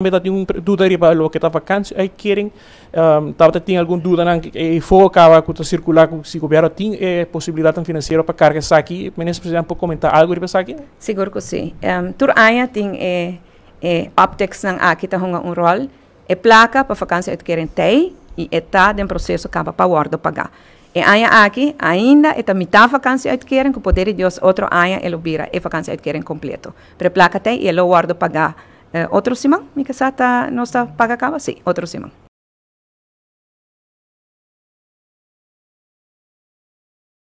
metade tá né, eh, de um dúvida o que estava canso aí querem um, tava tem algum dúvida não e foco acaba com circular com se governo tem possibilidade financeira para carga aqui menos por exemplo comentar algo de aqui né? seguro que sim um, tur aia tem é é optex não aqui tá um rol é placa para vacância que querem ter e está é em processo acaba para guarda pagar e é aí aqui ainda está é metade vacância adquirem com o poder de Deus outro aia ele vira e vacância adquirem completo para placa tem e ele guarda pagar Eh, ¿Otro Simón? ¿Mi casata no está paga acaba? Sí, otro Simón.